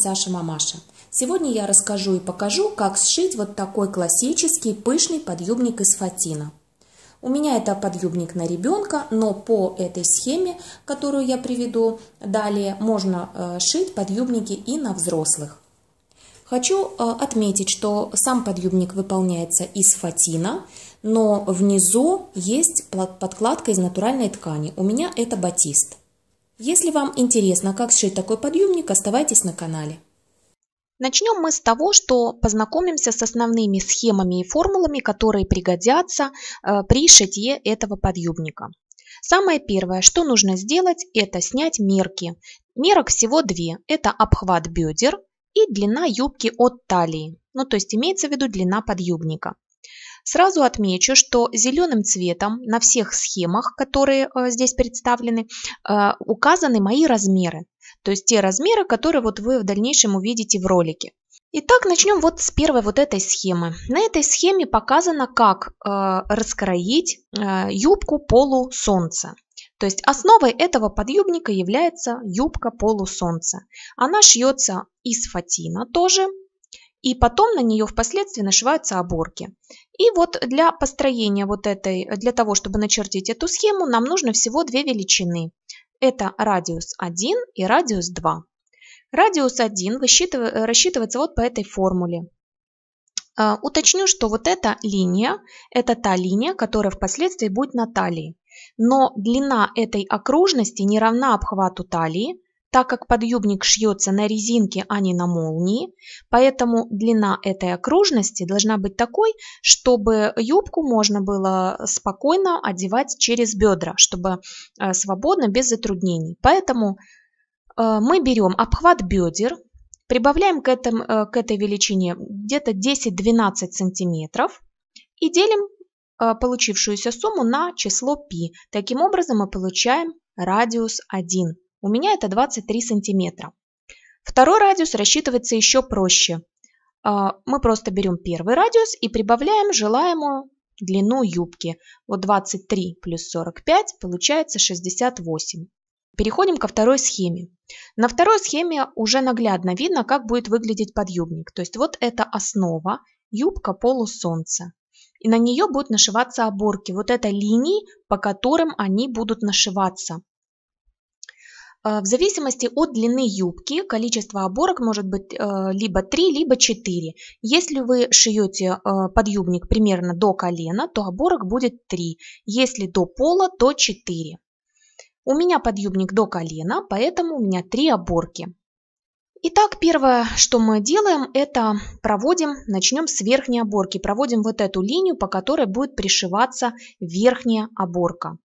Саша Мамаша. Сегодня я расскажу и покажу, как сшить вот такой классический пышный подъюбник из фатина. У меня это подъюбник на ребенка, но по этой схеме, которую я приведу далее, можно э, шить подъюбники и на взрослых. Хочу э, отметить, что сам подъюбник выполняется из фатина, но внизу есть подкладка из натуральной ткани. У меня это батист. Если вам интересно, как сшить такой подъемник, оставайтесь на канале. Начнем мы с того, что познакомимся с основными схемами и формулами, которые пригодятся э, при шитье этого подъемника. Самое первое, что нужно сделать, это снять мерки. Мерок всего две. Это обхват бедер и длина юбки от талии. Ну, то есть имеется в виду длина подъемника. Сразу отмечу, что зеленым цветом на всех схемах, которые э, здесь представлены, э, указаны мои размеры. То есть те размеры, которые вот вы в дальнейшем увидите в ролике. Итак, начнем вот с первой вот этой схемы. На этой схеме показано, как э, раскроить э, юбку полусолнца. То есть основой этого подъюбника является юбка полусолнца. Она шьется из фатина тоже, и потом на нее впоследствии нашиваются оборки. И вот для построения вот этой, для того, чтобы начертить эту схему, нам нужно всего две величины. Это радиус 1 и радиус 2. Радиус 1 рассчитывается вот по этой формуле. А, уточню, что вот эта линия, это та линия, которая впоследствии будет на талии. Но длина этой окружности не равна обхвату талии, так как подъемник шьется на резинке, а не на молнии, поэтому длина этой окружности должна быть такой, чтобы юбку можно было спокойно одевать через бедра, чтобы э, свободно, без затруднений. Поэтому э, мы берем обхват бедер, прибавляем к, этом, э, к этой величине где-то 10-12 сантиметров и делим получившуюся сумму на число π. Таким образом мы получаем радиус 1. У меня это 23 сантиметра. Второй радиус рассчитывается еще проще. А, мы просто берем первый радиус и прибавляем желаемую длину юбки. Вот 23 плюс 45 получается 68. Переходим ко второй схеме. На второй схеме уже наглядно видно, как будет выглядеть подъюбник. То есть вот это основа, юбка полусолнца. И на нее будут нашиваться оборки. Вот это линии, по которым они будут нашиваться. Э, в зависимости от длины юбки количество оборок может быть э, либо 3, либо 4. Если вы шьете э, подъюбник примерно до колена, то оборок будет 3. Если до пола, то 4. У меня подъюбник до колена, поэтому у меня 3 оборки. Итак, первое, что мы делаем, это проводим, начнем с верхней оборки. Проводим вот эту линию, по которой будет пришиваться верхняя оборка.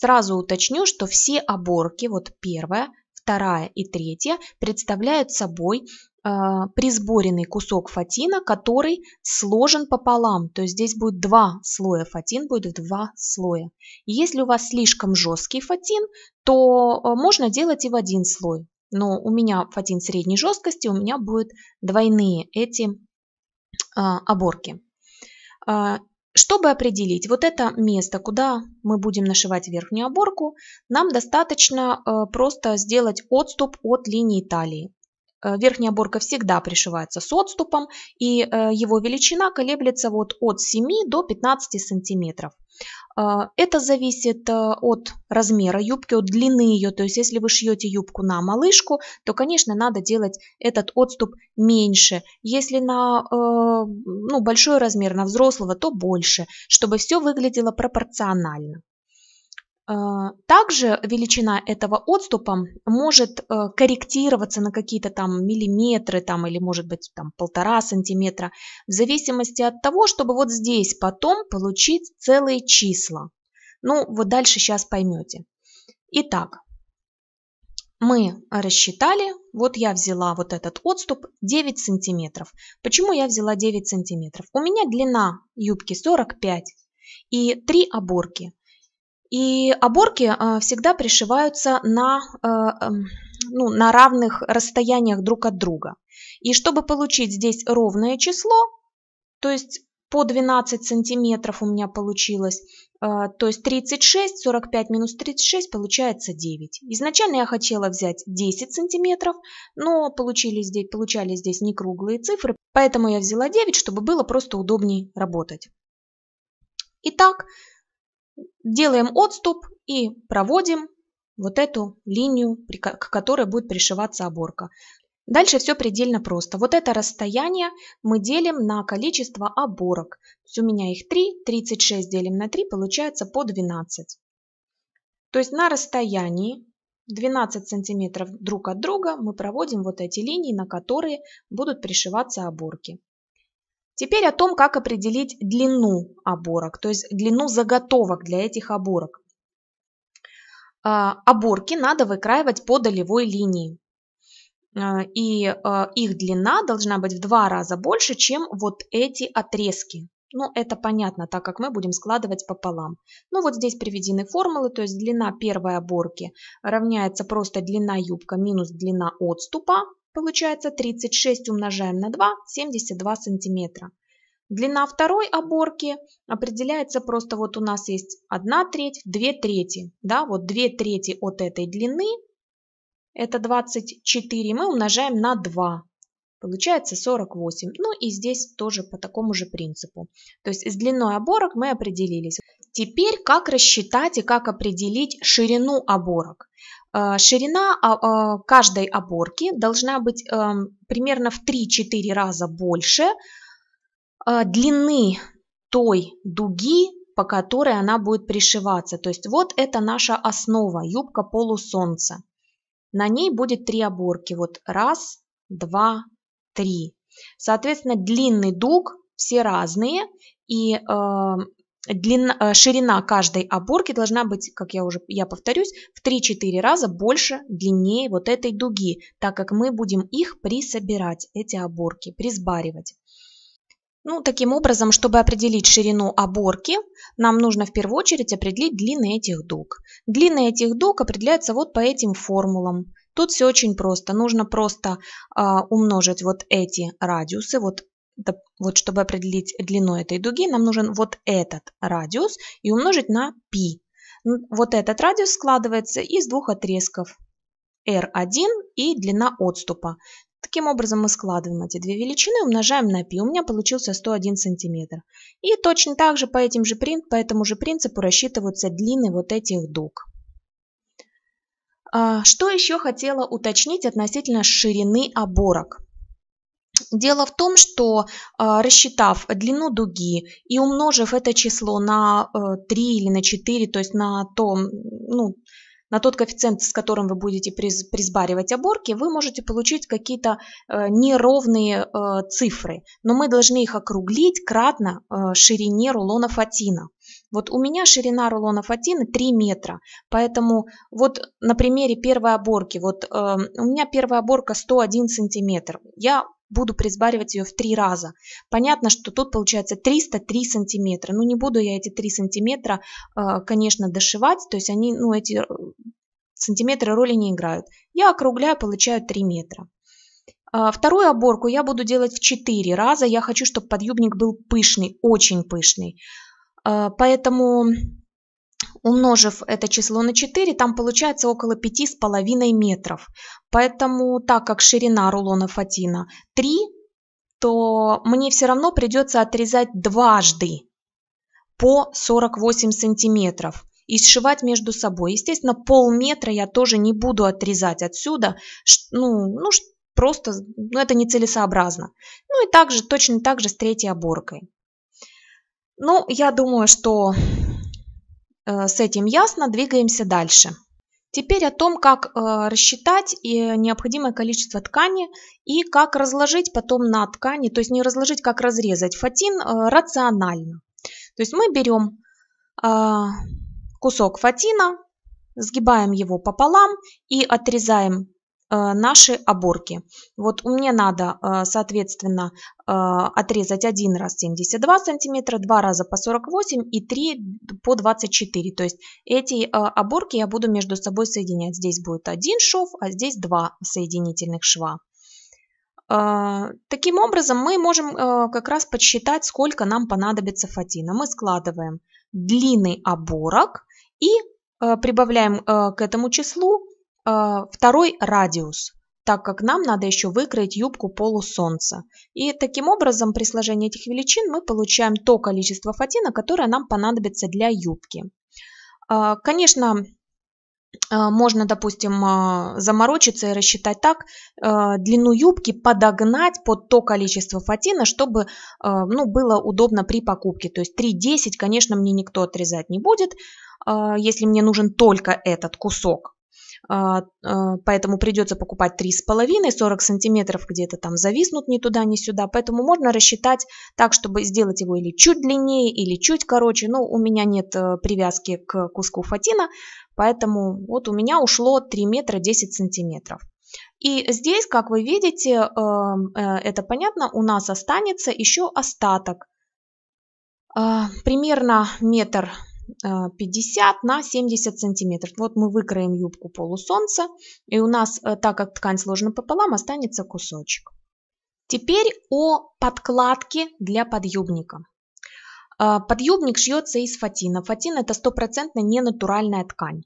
Сразу уточню, что все оборки, вот первая, вторая и третья, представляют собой э, присборенный кусок фатина, который сложен пополам. То есть здесь будет два слоя, фатин будет два слоя. если у вас слишком жесткий фатин, то э, можно делать и в один слой. Но у меня фатин средней жесткости, у меня будут двойные эти э, оборки. Чтобы определить вот это место, куда мы будем нашивать верхнюю оборку, нам достаточно э, просто сделать отступ от линии талии. Э, верхняя оборка всегда пришивается с отступом, и э, его величина колеблется вот от 7 до 15 сантиметров. А, это зависит э, от размера юбки, от длины ее. То есть, если вы шьете юбку на малышку, то, конечно, надо делать этот отступ меньше. Если на э, ну, большой размер, на взрослого, то больше, чтобы все выглядело пропорционально. А, также величина этого отступа может э, корректироваться на какие-то там миллиметры там, или может быть там полтора сантиметра в зависимости от того, чтобы вот здесь потом получить целые числа. Ну вот дальше сейчас поймете. Итак, мы рассчитали, вот я взяла вот этот отступ 9 сантиметров. Почему я взяла 9 сантиметров? У меня длина юбки 45 и 3 оборки. И оборки э, всегда пришиваются на, э, эм, ну, на равных расстояниях друг от друга. И чтобы получить здесь ровное число, то есть по 12 сантиметров у меня получилось, э, то есть 36, 45 минус 36 получается 9. Изначально я хотела взять 10 сантиметров, но получили здесь, получали здесь не круглые цифры, поэтому я взяла 9, чтобы было просто удобнее работать. Итак, делаем отступ и проводим вот эту линию, к которой будет пришиваться оборка. Дальше все предельно просто. Вот это расстояние мы делим на количество оборок. То есть у меня их 3, 36 делим на 3, получается по 12. То есть на расстоянии 12 сантиметров друг от друга мы проводим вот эти линии, на которые будут пришиваться оборки. Теперь о том, как определить длину оборок, то есть длину заготовок для этих оборок. А, оборки надо выкраивать по долевой линии. А, и а, их длина должна быть в два раза больше, чем вот эти отрезки. Ну, это понятно, так как мы будем складывать пополам. Ну, вот здесь приведены формулы, то есть длина первой оборки равняется просто длина юбка минус длина отступа Получается 36 умножаем на 2, 72 сантиметра. Длина второй оборки определяется просто вот у нас есть 1 треть, 2 трети. Да, вот 2 трети от этой длины, это 24, мы умножаем на 2. Получается 48. Ну и здесь тоже по такому же принципу. То есть с длиной оборок мы определились. Теперь как рассчитать и как определить ширину оборок. Э, ширина а, а, каждой оборки должна быть эм, примерно в 3-4 раза больше э, длины той дуги, по которой она будет пришиваться. То есть вот это наша основа, юбка полусолнца. На ней будет три оборки. Вот раз, два, три. Соответственно, длинный дуг, все разные. И эм, длина, э, ширина каждой оборки должна быть, как я уже я повторюсь, в 3-4 раза больше длиннее вот этой дуги, так как мы будем их присобирать, эти оборки, присбаривать. Ну, таким образом, чтобы определить ширину оборки, нам нужно в первую очередь определить длины этих дуг. Длины этих дуг определяются вот по этим формулам. Тут все очень просто. Нужно просто э, умножить вот эти радиусы, вот вот чтобы определить длину этой дуги, нам нужен вот этот радиус и умножить на π. Вот этот радиус складывается из двух отрезков r1 и длина отступа. Таким образом мы складываем эти две величины, умножаем на π. У меня получился 101 см. И точно так же по, этим же, по этому же принципу рассчитываются длины вот этих дуг. А, что еще хотела уточнить относительно ширины оборок? Дело в том, что а, рассчитав длину дуги и умножив это число на 3 э, или на 4, то есть на, то, ну, на тот коэффициент, с которым вы будете присбаривать оборки, вы можете получить какие-то э, неровные э, цифры. Но мы должны их округлить кратно ширине рулона фатина. Вот у меня ширина рулона фатина 3 метра, поэтому вот на примере первой оборки, вот э, у меня первая оборка 101 сантиметр, я буду присбаривать ее в три раза. Понятно, что тут получается 303 сантиметра. Ну, не буду я эти 3 сантиметра, э, конечно, дошивать, то есть они, ну, эти э, сантиметры роли не играют. Я округляю, получаю 3 метра. А, вторую оборку я буду делать в 4 раза. Я хочу, чтобы подъюбник был пышный, очень пышный. А, поэтому Умножив это число на 4, там получается около 5,5 метров. Поэтому, так как ширина рулона фатина 3, то мне все равно придется отрезать дважды по 48 сантиметров и сшивать между собой. Естественно, полметра я тоже не буду отрезать отсюда, ну, ну просто, ну это нецелесообразно. Ну и также, точно так же с третьей оборкой. Ну, я думаю, что Э, с этим ясно, двигаемся дальше. Теперь о том, как э, рассчитать э, необходимое количество ткани и как разложить потом на ткани, то есть не разложить, как разрезать фатин рационально. То есть мы берем кусок фатина, сгибаем его пополам и отрезаем Э, наши оборки. Вот мне надо, э, соответственно, э, отрезать один раз 72 сантиметра, два раза по 48 и три по 24. То есть эти оборки я буду между собой соединять. Здесь будет один шов, а здесь два соединительных шва. Таким образом мы можем как раз подсчитать, сколько нам понадобится фатина. Мы складываем длины оборок и прибавляем к этому числу а, второй радиус, так как нам надо еще выкроить юбку полусолнца. И таким образом при сложении этих величин мы получаем то количество фатина, которое нам понадобится для юбки. А, конечно, а, можно, допустим, заморочиться и рассчитать так, длину юбки подогнать под то количество фатина, чтобы ну, было удобно при покупке. То есть 3,10, конечно, мне никто отрезать не будет, если мне нужен только этот кусок. А, а, поэтому придется покупать 3,5, 40 сантиметров где-то там зависнут ни туда, ни сюда, поэтому можно рассчитать так, чтобы сделать его или чуть длиннее, или чуть короче, но ну, у меня нет э, привязки к куску фатина, поэтому вот у меня ушло 3 метра 10 сантиметров. И здесь, как вы видите, эм, э, это понятно, у нас останется еще остаток, а, примерно метр 50 э, на 70 сантиметров. Вот мы выкроем юбку полусолнца, и у нас, э, так как ткань сложена пополам, останется кусочек. Теперь о подкладке для подъюбника. Э, подъюбник шьется из фатина. Фатин – это стопроцентно ненатуральная ткань.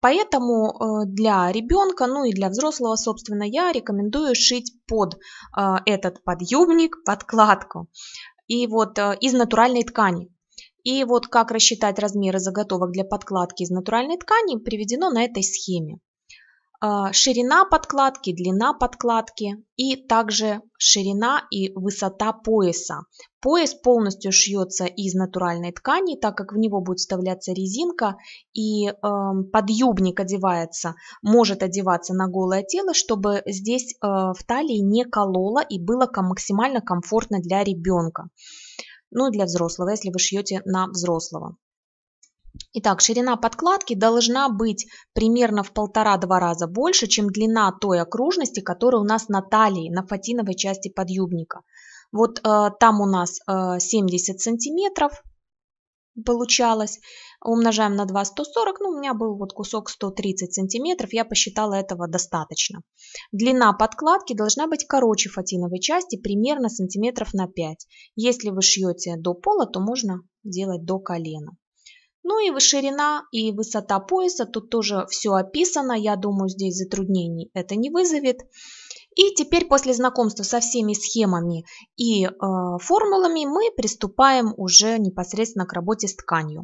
Поэтому для ребенка, ну и для взрослого, собственно, я рекомендую шить под этот подъюбник подкладку. И вот из натуральной ткани. И вот как рассчитать размеры заготовок для подкладки из натуральной ткани приведено на этой схеме. А, ширина подкладки, длина подкладки и также ширина и высота пояса. Пояс полностью шьется из натуральной ткани, так как в него будет вставляться резинка и э, эм, подъюбник одевается, может одеваться на голое тело, чтобы здесь э, в талии не кололо и было максимально комфортно для ребенка ну для взрослого, если вы шьете на взрослого. Итак, ширина подкладки должна быть примерно в полтора-два раза больше, чем длина той окружности, которая у нас на талии, на фатиновой части подъюбника. Вот э, там у нас э, 70 сантиметров, получалось. Умножаем на 2 140, ну у меня был вот кусок 130 сантиметров, я посчитала этого достаточно. Длина подкладки должна быть короче фатиновой части, примерно сантиметров на 5. Если вы шьете до пола, то можно делать до колена. Ну и ширина и высота пояса, тут тоже все описано, я думаю здесь затруднений это не вызовет. И теперь после знакомства со всеми схемами и э, формулами мы приступаем уже непосредственно к работе с тканью.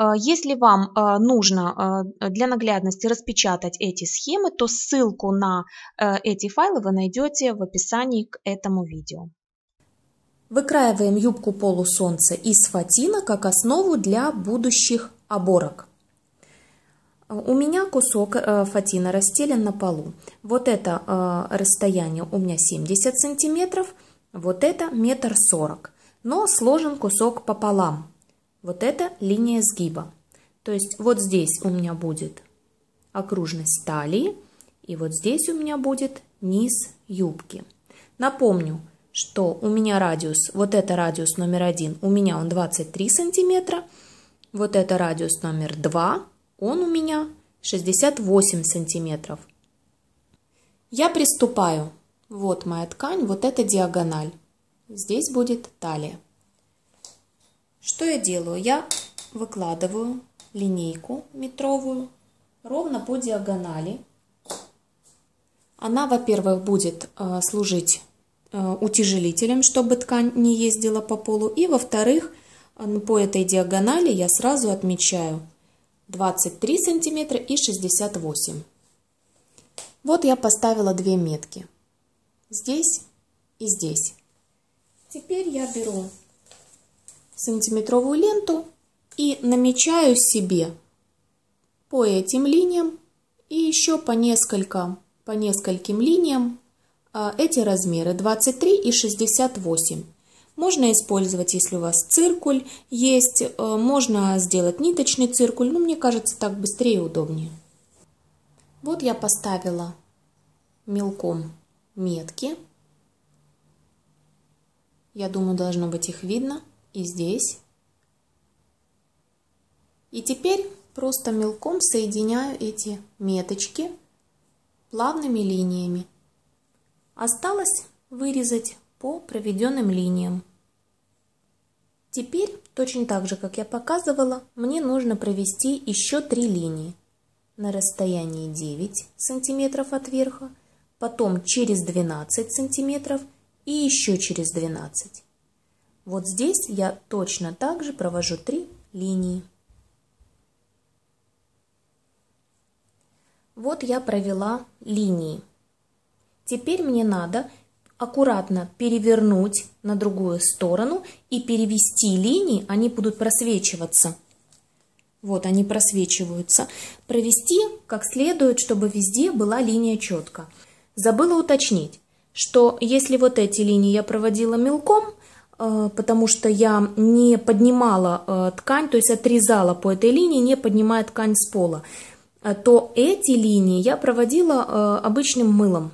Э, если вам э, нужно э, для наглядности распечатать эти схемы, то ссылку на эти файлы вы найдете в описании к этому видео. Выкраиваем юбку полусолнца из фатина как основу для будущих оборок. У меня кусок э, фатина расстелен на полу. Вот это э, расстояние у меня 70 сантиметров, вот это метр сорок. Но сложен кусок пополам. Вот это линия сгиба. То есть вот здесь у меня будет окружность талии, и вот здесь у меня будет низ юбки. Напомню, что у меня радиус, вот это радиус номер один, у меня он 23 сантиметра, вот это радиус номер два он у меня 68 сантиметров. Я приступаю. Вот моя ткань, вот эта диагональ. Здесь будет талия. Что я делаю? Я выкладываю линейку метровую ровно по диагонали. Она, во-первых, будет э, служить э, утяжелителем, чтобы ткань не ездила по полу. И, во-вторых, э, по этой диагонали я сразу отмечаю 23 сантиметра и 68. Вот я поставила две метки. Здесь и здесь. Теперь я беру сантиметровую ленту и намечаю себе по этим линиям и еще по несколько по нескольким линиям а, эти размеры 23 и 68. Можно использовать, если у вас циркуль есть, э, можно сделать ниточный циркуль, но мне кажется, так быстрее и удобнее. Вот я поставила мелком метки. Я думаю, должно быть их видно и здесь. И теперь просто мелком соединяю эти меточки плавными линиями. Осталось вырезать по проведенным линиям. Теперь, точно так же, как я показывала, мне нужно провести еще три линии. На расстоянии 9 см от верха, потом через 12 см и еще через 12 вот здесь я точно так же провожу три линии. Вот я провела линии. Теперь мне надо аккуратно перевернуть на другую сторону и перевести линии, они будут просвечиваться. Вот они просвечиваются. Провести как следует, чтобы везде была линия четко. Забыла уточнить, что если вот эти линии я проводила мелком, э, потому что я не поднимала э, ткань, то есть отрезала по этой линии, не поднимая ткань с пола, э, то эти линии я проводила обычным мылом.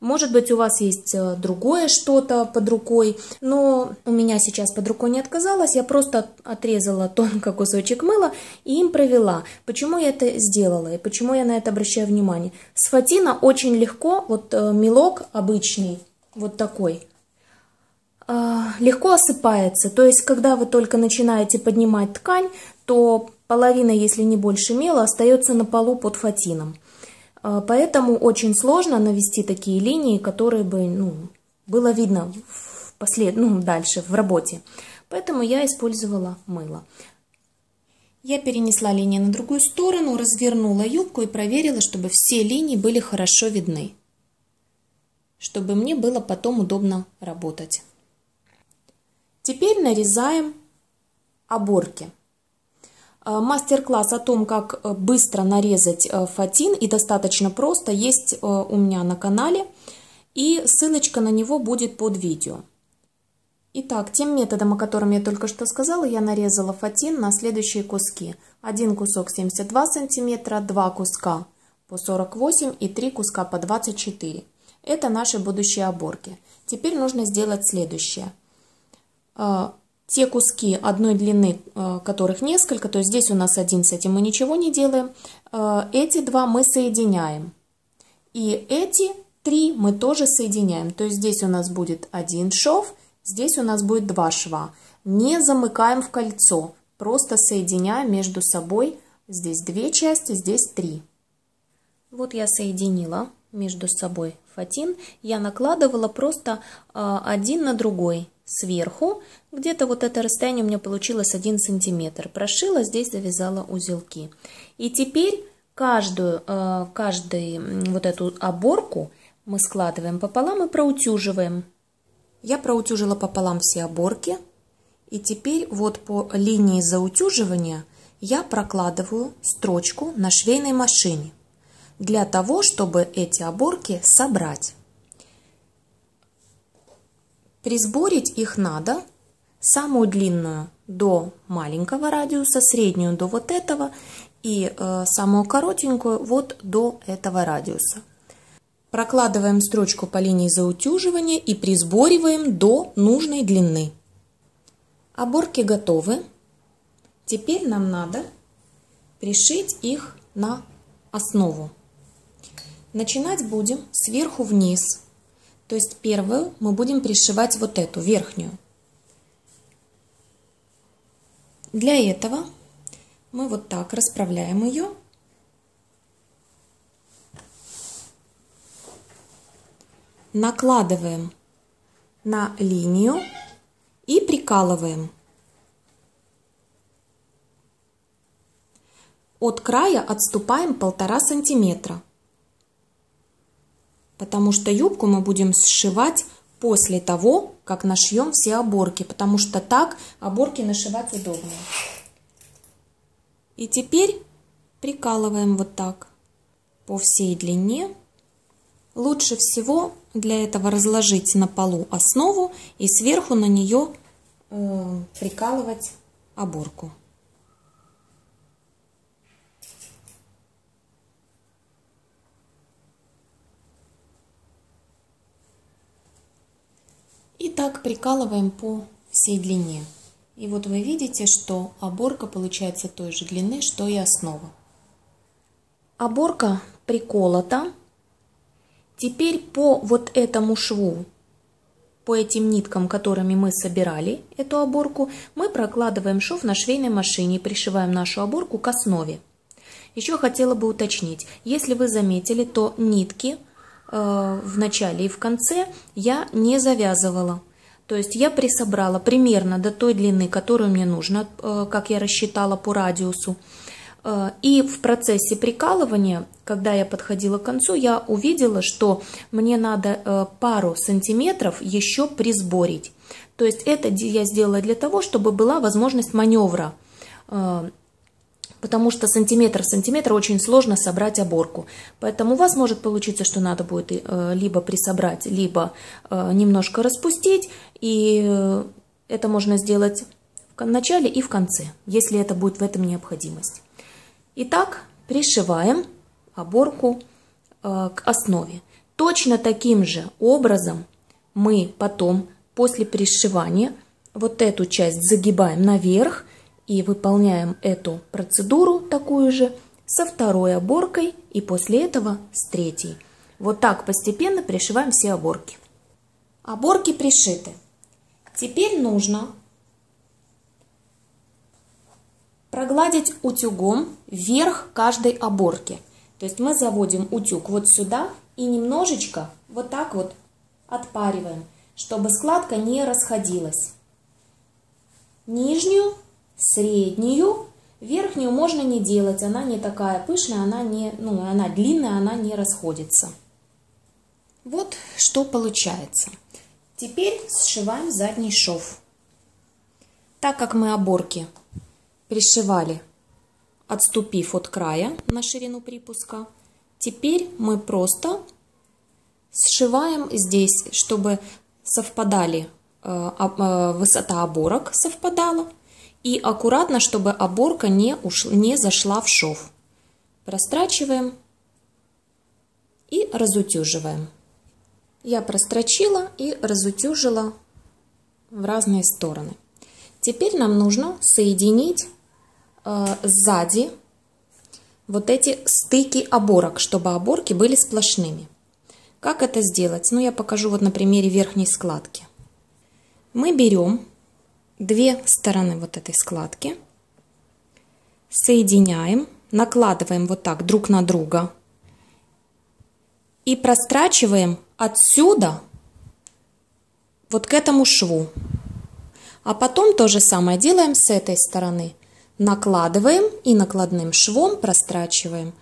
Может быть, у вас есть э, другое что-то под рукой, но у меня сейчас под рукой не отказалось, я просто отрезала тонко кусочек мыла и им провела. Почему я это сделала и почему я на это обращаю внимание? С фатина очень легко, вот э, мелок обычный, вот такой, а, легко осыпается. То есть, когда вы только начинаете поднимать ткань, то половина, если не больше мела, остается на полу под фатином. А, поэтому очень сложно навести такие линии, которые бы ну, было видно в послед... ну, дальше в работе. Поэтому я использовала мыло. Я перенесла линии на другую сторону, развернула юбку и проверила, чтобы все линии были хорошо видны, чтобы мне было потом удобно работать. Теперь нарезаем оборки. Э, мастер-класс о том, как э, быстро нарезать э, фатин и достаточно просто, есть у меня на канале. И ссылочка на него будет под видео. Итак, тем методом, о котором я только что сказала, я нарезала фатин на следующие куски. Один кусок 72 см, два куска по 48 и три куска по 24 это наши будущие оборки. Теперь нужно сделать следующее те куски одной длины, э, которых несколько, то есть здесь у нас один с этим мы ничего не делаем, э, эти два мы соединяем. И эти три мы тоже соединяем. То есть здесь у нас будет один шов, здесь у нас будет два шва. Не замыкаем в кольцо, просто соединяем между собой здесь две части, здесь три. Вот я соединила между собой фатин. Я накладывала просто э, один на другой сверху, где-то вот это расстояние у меня получилось 1 сантиметр. Прошила, здесь завязала узелки. И теперь каждую, э, каждую вот эту оборку мы складываем пополам и проутюживаем. Я проутюжила пополам все оборки. И теперь вот по линии заутюживания я прокладываю строчку на швейной машине для того, чтобы эти оборки собрать. Присборить их надо самую длинную до маленького радиуса, среднюю до вот этого и э, самую коротенькую вот до этого радиуса. Прокладываем строчку по линии заутюживания и присбориваем до нужной длины. Оборки готовы. Теперь нам надо пришить их на основу. Начинать будем сверху вниз то есть первую мы будем пришивать вот эту верхнюю. Для этого мы вот так расправляем ее. Накладываем на линию и прикалываем. От края отступаем полтора сантиметра потому что юбку мы будем сшивать после того, как нашьем все оборки, потому что так оборки нашивать удобнее. И теперь прикалываем вот так по всей длине. Лучше всего для этого разложить на полу основу и сверху на нее э, прикалывать оборку. И так прикалываем по всей длине. И вот вы видите, что оборка получается той же длины, что и основа. Оборка приколота. Теперь по вот этому шву, по этим ниткам, которыми мы собирали эту оборку, мы прокладываем шов на швейной машине и пришиваем нашу оборку к основе. Еще хотела бы уточнить, если вы заметили, то нитки – Э, в начале и в конце я не завязывала. То есть я присобрала примерно до той длины, которую мне нужно, э, как я рассчитала по радиусу. Э, и в процессе прикалывания, когда я подходила к концу, я увидела, что мне надо пару сантиметров еще присборить. То есть это я сделала для того, чтобы была возможность маневра потому что сантиметр в сантиметр очень сложно собрать оборку. Поэтому у вас может получиться, что надо будет э, либо присобрать, либо э, немножко распустить, и э, это можно сделать в начале и в конце, если это будет в этом необходимость. Итак, пришиваем оборку к основе. Точно таким же образом мы потом после пришивания вот эту часть загибаем наверх, и выполняем эту процедуру такую же со второй оборкой и после этого с третьей. Вот так постепенно пришиваем все оборки. Оборки пришиты. Теперь нужно прогладить утюгом верх каждой оборки. То есть мы заводим утюг вот сюда и немножечко вот так вот отпариваем, чтобы складка не расходилась. Нижнюю среднюю. Верхнюю можно не делать, она не такая пышная, она, не, ну, она длинная, она не расходится. Вот что получается. Теперь сшиваем задний шов. Так как мы оборки пришивали, отступив от края на ширину припуска, теперь мы просто сшиваем здесь, чтобы совпадали, э, э, высота оборок совпадала, и аккуратно, чтобы оборка не, ушла, не зашла в шов. Прострачиваем и разутюживаем. Я прострочила и разутюжила в разные стороны. Теперь нам нужно соединить э, сзади вот эти стыки оборок, чтобы оборки были сплошными. Как это сделать? Ну, я покажу вот на примере верхней складки. Мы берем две стороны вот этой складки. Соединяем, накладываем вот так друг на друга и прострачиваем отсюда вот к этому шву. А потом то же самое делаем с этой стороны. Накладываем и накладным швом прострачиваем.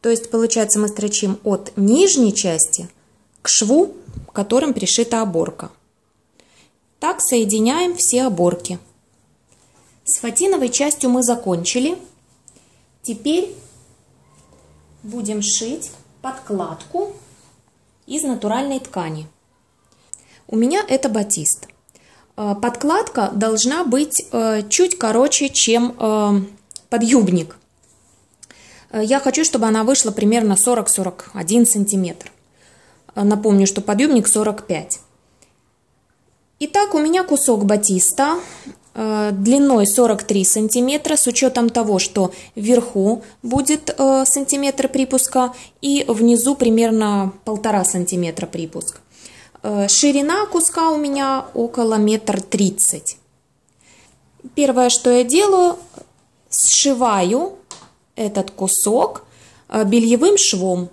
То есть получается мы строчим от нижней части к шву, которым пришита оборка. Так соединяем все оборки. С фатиновой частью мы закончили. Теперь будем шить подкладку из натуральной ткани. У меня это батист. Э, подкладка должна быть э, чуть короче, чем э, подъюбник. Я хочу, чтобы она вышла примерно 40-41 сантиметр. Напомню, что подъемник 45. Итак, у меня кусок батиста э, длиной 43 сантиметра с учетом того, что вверху будет э, сантиметр припуска и внизу примерно полтора сантиметра припуск. Э, ширина куска у меня около метр тридцать. Первое, что я делаю, сшиваю этот кусок бельевым швом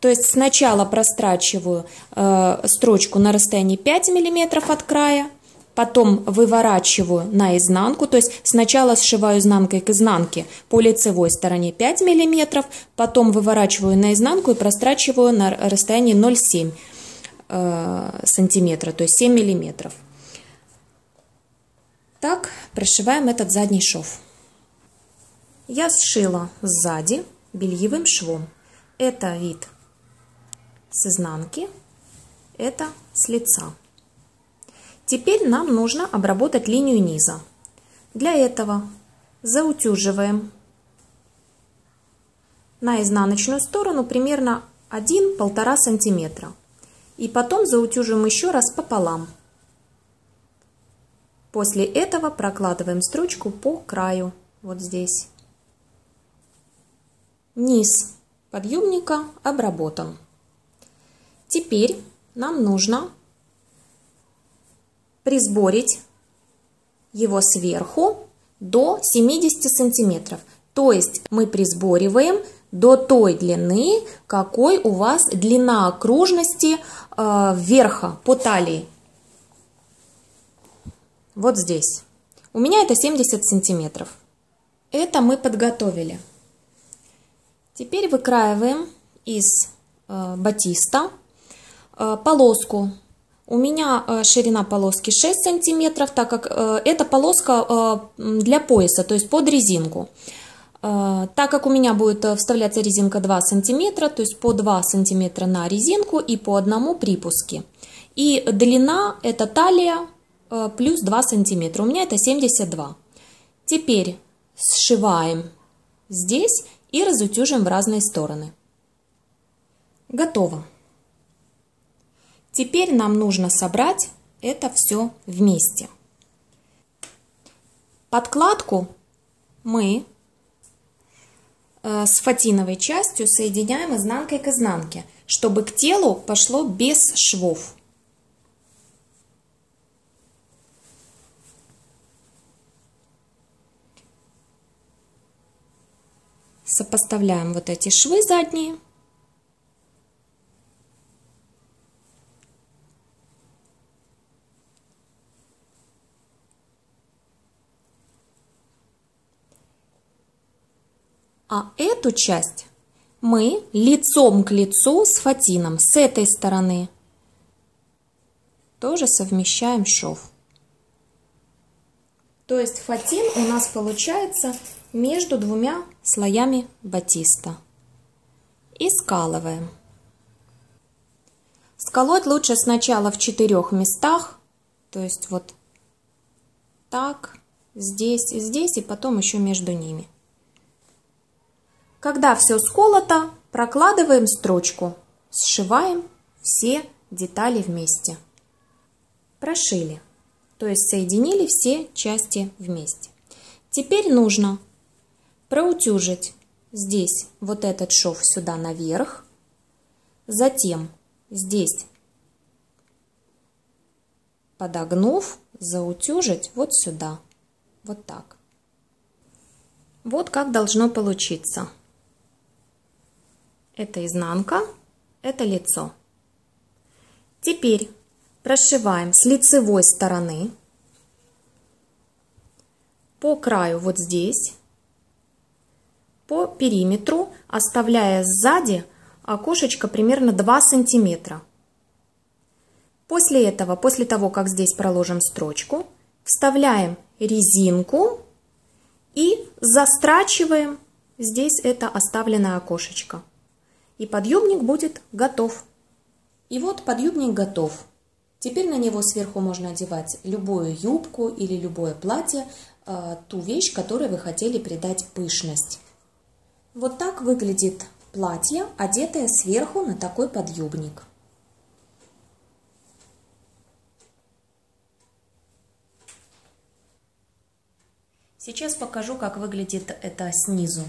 то есть сначала прострачиваю э, строчку на расстоянии 5 мм от края, потом выворачиваю наизнанку, то есть сначала сшиваю изнанкой к изнанке по лицевой стороне 5 мм, потом выворачиваю наизнанку и прострачиваю на расстоянии 0,7 э, сантиметра, то есть 7 мм. Так прошиваем этот задний шов. Я сшила сзади бельевым швом. Это вид с изнанки, это с лица. Теперь нам нужно обработать линию низа. Для этого заутюживаем на изнаночную сторону примерно 1-1,5 см. И потом заутюжим еще раз пополам. После этого прокладываем строчку по краю, вот здесь. Низ подъемника обработан. Теперь нам нужно присборить его сверху до 70 сантиметров. То есть мы присбориваем до той длины, какой у вас длина окружности э, верха по талии. Вот здесь. У меня это 70 сантиметров. Это мы подготовили. Теперь выкраиваем из э, батиста Э, полоску. У меня э, ширина полоски 6 сантиметров, так как э, это полоска для пояса, то есть под резинку. Так как у меня будет вставляться резинка 2 сантиметра, то есть по 2 сантиметра на резинку и по одному припуске. И длина это талия плюс 2 сантиметра, у меня это 72. Теперь сшиваем здесь и разутюжим в разные стороны. Готово. Теперь нам нужно собрать это все вместе. Подкладку мы э, с фатиновой частью соединяем изнанкой к изнанке, чтобы к телу пошло без швов. Сопоставляем вот эти швы задние. А эту часть мы лицом к лицу с фатином, с этой стороны. Тоже совмещаем шов. То есть фатин у нас получается между двумя слоями батиста. И скалываем. Сколоть лучше сначала в четырех местах, то есть вот так, здесь и здесь, и потом еще между ними. Когда все сколото, прокладываем строчку, сшиваем все детали вместе. Прошили, то есть соединили все части вместе. Теперь нужно проутюжить здесь вот этот шов сюда наверх, затем здесь подогнув, заутюжить вот сюда, вот так. Вот как должно получиться. Это изнанка, это лицо. Теперь прошиваем с лицевой стороны по краю вот здесь, по периметру, оставляя сзади окошечко примерно 2 сантиметра. После этого, после того, как здесь проложим строчку, вставляем резинку и застрачиваем здесь это оставленное окошечко и подъемник будет готов. И вот подъемник готов. Теперь на него сверху можно одевать любую юбку или любое платье, а, ту вещь, которой вы хотели придать пышность. Вот так выглядит платье, одетое сверху на такой подъемник. Сейчас покажу, как выглядит это снизу.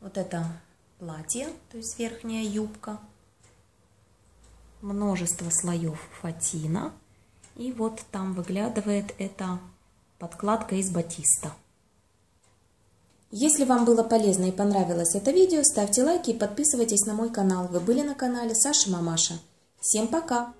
Вот это платье, то есть верхняя юбка, множество слоев фатина. И вот там выглядывает эта подкладка из батиста. Если вам было полезно и понравилось это видео, ставьте лайки и подписывайтесь на мой канал. Вы были на канале Саша Мамаша. Всем пока!